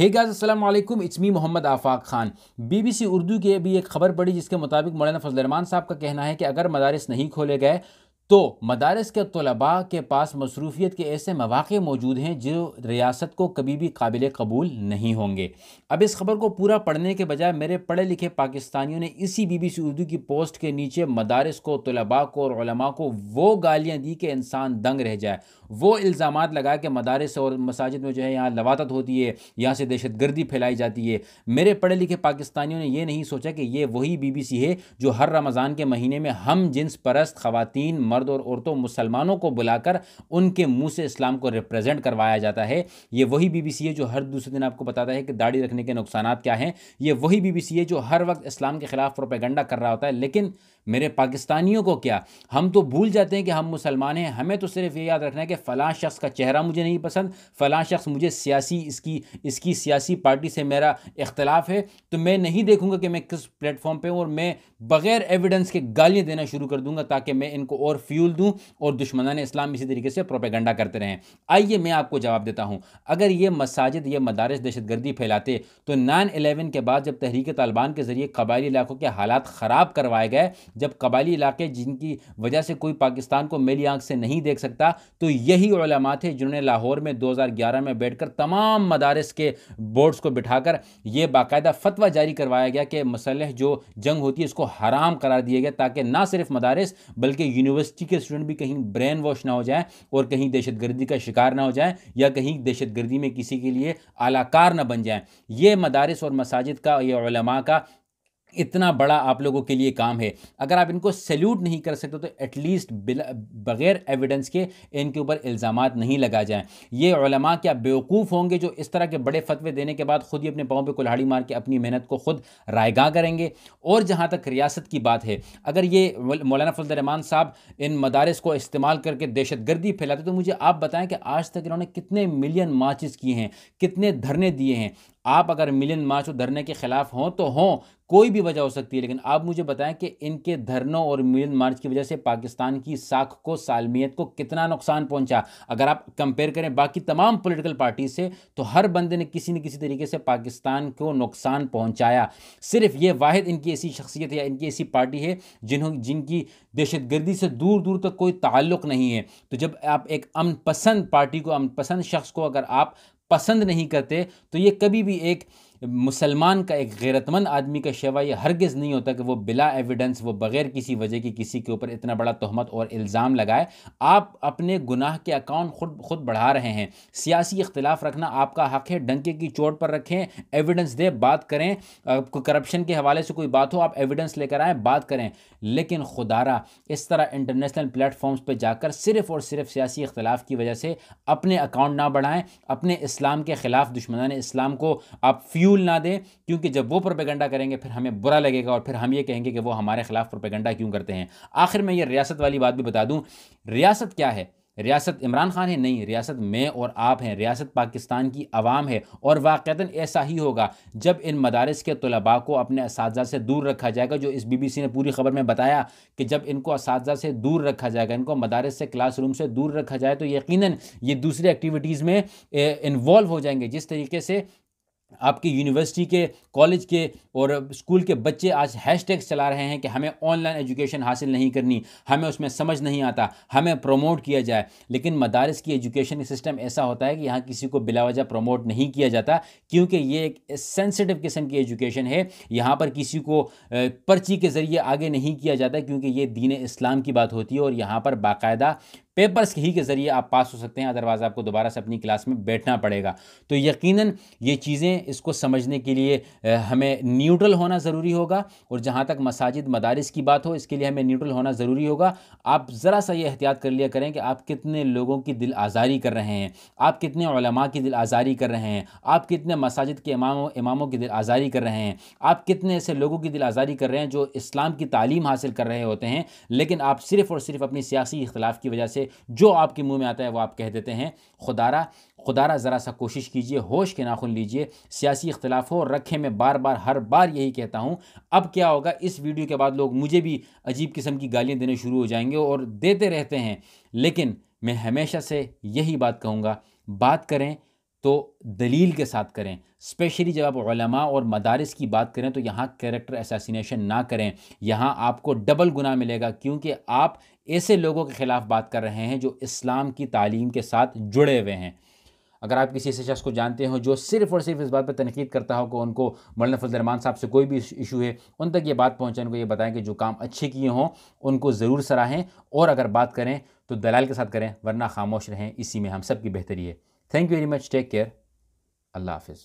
हे guys असलम it's me Mohammad Afaq Khan BBC Urdu की अभी एक खबर पड़ी जिसके मुताबिक मौलाना फजल रमान साहब का कहना है कि अगर मदारस नहीं खोले गए तो मदारस के तलबा के पास मसरूफियत के ऐसे मौाक़े मौजूद हैं जो रियासत को कभी भी काबिल कबूल नहीं होंगे अब इस खबर को पूरा पढ़ने के बजाय मेरे पढ़े लिखे पाकिस्तानियों ने इसी बी बी सी उर्दू की पोस्ट के नीचे मदारस को तलबा को और को वो गालियाँ दी कि इंसान दंग रह जाए वो इल्ज़ाम लगाए कि मदारस और मसाजिद में जो है यहाँ लवातत होती है यहाँ से दहशत गर्दी फैलाई जाती है मेरे पढ़े लिखे पाकिस्तानियों ने यह नहीं सोचा कि ये वही बी बी सी है जो हर रमज़ान के महीने में हम जिन्स परस्त ख़वान मर्द और औरतों मुसलमानों को बुलाकर उनके मुंह से इस्लाम को रिप्रेजेंट करवाया जाता है ये वही बीबीसी है जो हर दूसरे दिन आपको बताता है कि दाढ़ी रखने के नुकसान क्या हैं ये वही बीबीसी है जो हर वक्त इस्लाम के खिलाफ प्रोपेगंडा कर रहा होता है लेकिन मेरे पाकिस्तानियों को क्या हम तो भूल जाते हैं कि हम मुसलमान हैं हमें तो सिर्फ ये याद रखना है कि फ़लाँ शख्स का चेहरा मुझे नहीं पसंद फ़लाँ शख्स मुझे सियासी इसकी इसकी सियासी पार्टी से मेरा इख्तलाफ है तो मैं नहीं देखूँगा कि मैं किस प्लेटफॉर्म पर हूँ और मैं बग़ैर एविडेंस के गालियाँ देना शुरू कर दूँगा ताकि मैं इनको और फ्यूल दूँ और दुश्मनान इस्लाम इसी तरीके से प्रोपेगंडा करते रहें आइए मैं आपको जवाब देता हूँ अगर ये मसाजिद ये मदारस दहशतगर्दी फैलाते तो नाइन एलेवन के बाद जब तहरीक तालिबान के ज़रिए कबायली इलाकों के हालात ख़राब करवाए गए जब कबायली इलाके जिनकी वजह से कोई पाकिस्तान को मेरी आंख से नहीं देख सकता तो यही ओलमा थे जिन्होंने लाहौर में दो हज़ार ग्यारह में बैठ कर तमाम मदारस के बोर्ड्स को बिठाकर ये बाकायदा फतवा जारी करवाया गया कि मसलह जो जंग होती है इसको हराम करार दिया गया ताकि ना सिर्फ मदारस बल्कि यूनिवर्सिटी के स्टूडेंट भी कहीं ब्रेन वॉश ना हो जाए और कहीं दहशत गर्दी का शिकार ना हो जाए या कहीं दहशत गर्दी में किसी के लिए आलाकार ना बन जाए ये मदारस और मसाजिद का यह का इतना बड़ा आप लोगों के लिए काम है अगर आप इनको सैल्यूट नहीं कर सकते तो एटलीस्ट बगैर एविडेंस के इनके ऊपर इल्ज़ाम नहीं लगा जाए ये उलमा क्या बेवकूफ़ होंगे जो इस तरह के बड़े फतवे देने के बाद ख़ुद ही अपने पाँव पर कुल्हाड़ी मार के अपनी मेहनत को ख़ुद रायगा करेंगे और जहाँ तक रियासत की बात है अगर ये मौलाना फजलरहमान साहब इन मदारस को इस्तेमाल करके दहशत गर्दी फैलाते तो मुझे आप बताएं कि आज तक इन्होंने कितने मिलियन मार्चेस किए हैं कितने धरने दिए हैं आप अगर मिलियन मार्च और धरने के ख़िलाफ़ हों तो हों कोई भी वजह हो सकती है लेकिन आप मुझे बताएं कि इनके धरनों और मिलन मार्च की वजह से पाकिस्तान की साख को सालमियत को कितना नुकसान पहुंचा अगर आप कंपेयर करें बाकी तमाम पॉलिटिकल पार्टी से तो हर बंदे ने किसी न किसी तरीके से पाकिस्तान को नुकसान पहुंचाया सिर्फ ये वाहिद इनकी ऐसी शख्सियत या इनकी ऐसी पार्टी है जिन्हों जिनकी दहशतगर्दी से दूर दूर तक कोई ताल्लुक नहीं है तो जब आप एक अमन पसंद पार्टी को अमन पसंद शख्स को अगर आप पसंद नहीं करते तो ये कभी भी एक मुसलमान का एक गैरतमंद आदमी का शेवा यह हरगिज़ नहीं होता कि वो बिला एविडेंस वो बग़ैर किसी वजह के किसी के ऊपर इतना बड़ा तहमत और इल्ज़ाम लगाए आप अपने गुनाह के अकाउंट खुद खुद बढ़ा रहे हैं सियासी इख्तलाफ रखना आपका हक़ है डंके की चोट पर रखें एविडेंस दें बात करें करप्शन के हवाले से कोई बात हो आप एविडेंस लेकर आएँ बात करें लेकिन खुदारा इस तरह इंटरनेशनल प्लेटफॉर्म्स पर जाकर सिर्फ़ और सिर्फ सियासी इख्तलाफ की वजह से अपने अकाउंट ना बढ़ाएँ अपने इस्लाम के ख़िलाफ़ दुश्मन इस्लाम को आप फ्यू फ्यूल ना दें क्योंकि जब वो प्रोपेगेंडा करेंगे फिर हमें बुरा लगेगा और फिर हम ये कहेंगे कि वो हमारे खिलाफ प्रोपेगेंडा क्यों करते हैं आखिर में ये रियासत वाली बात भी बता दूँ रियासत क्या है रियासत इमरान खान है नहीं रियासत मैं और आप हैं रियासत पाकिस्तान की आवाम है और वाक़ता ऐसा ही होगा जब इन मदारस के तलबा को अपने इस से दूर रखा जाएगा जो इस बी बी सी ने पूरी खबर में बताया कि जब इनको इस से दूर रखा जाएगा इनको मदारस से क्लास रूम से दूर रखा जाए तो यकीन ये दूसरी एक्टिविटीज़ में इन्वॉल्व हो जाएंगे जिस तरीके से आपकी यूनिवर्सिटी के कॉलेज के और स्कूल के बच्चे आज हैश चला रहे हैं कि हमें ऑनलाइन एजुकेशन हासिल नहीं करनी हमें उसमें समझ नहीं आता हमें प्रमोट किया जाए लेकिन मदारस की एजुकेशन सिस्टम ऐसा होता है कि यहाँ किसी को बिलावजा प्रमोट नहीं किया जाता क्योंकि ये एक सेंसिटिव किस्म की एजुकेशन है यहाँ पर किसी को पर्ची के ज़रिए आगे नहीं किया जाता क्योंकि ये दीन इस्लाम की बात होती है और यहाँ पर बाकायदा पेपर्स ही के ज़रिए आप पास हो सकते हैं अदरवाइज़ आपको दोबारा से अपनी क्लास में बैठना पड़ेगा तो यकीनन ये चीज़ें इसको समझने के लिए हमें न्यूट्रल होना ज़रूरी होगा और जहाँ तक मसाजिद मदारस की बात हो इसके लिए हमें न्यूट्रल होना ज़रूरी होगा आप ज़रा सा ये एहतियात कर लिया करें कि आप कितने लोगों की दिल आज़ारी कर रहे हैं आप कितने की दिल आज़ारी कर रहे हैं आप कितने मसाजिद के इमामों इमामों की दिल आज़ारी कर रहे हैं आप कितने ऐसे लोगों की दिल आज़ारी कर रहे हैं जो इस्लाम की तालीम हासिल कर रहे होते हैं लेकिन आप सिर्फ़ और सिर्फ अपनी सियासी इख्तलाफ की वजह से जो आपके मुंह में आता है वो आप कह देते हैं खुदारा खुदारा ज़रा सा कोशिश कीजिए होश के नाखुन लीजिए सियासी हो रखे मैं बार बार हर बार यही कहता हूँ अब क्या होगा इस वीडियो के बाद लोग मुझे भी अजीब किस्म की गालियाँ देने शुरू हो जाएंगे और देते रहते हैं लेकिन मैं हमेशा से यही बात कहूँगा बात करें तो दलील के साथ करें स्पेशली जब आप और मदारस की बात करें तो यहाँ कैरेक्टर एसासीनेशन ना करें यहाँ आपको डबल गुना मिलेगा क्योंकि आप ऐसे लोगों के ख़िलाफ़ बात कर रहे हैं जो इस्लाम की तालीम के साथ जुड़े हुए हैं अगर आप किसी ऐसे शख्स को जानते हो जो सिर्फ और सिर्फ इस बात पर तनकीद करता हो कि उनको मौलाना फजलरमान साहब से कोई भी इशू है उन तक ये बात पहुँचाएं उनको ये बताएं कि जो काम अच्छे किए हों उनको ज़रूर सराहें और अगर बात करें तो दलाल के साथ करें वरना खामोश रहें इसी में हम सब की बेहतरी है Thank you very much. Take care. Allah Hafiz.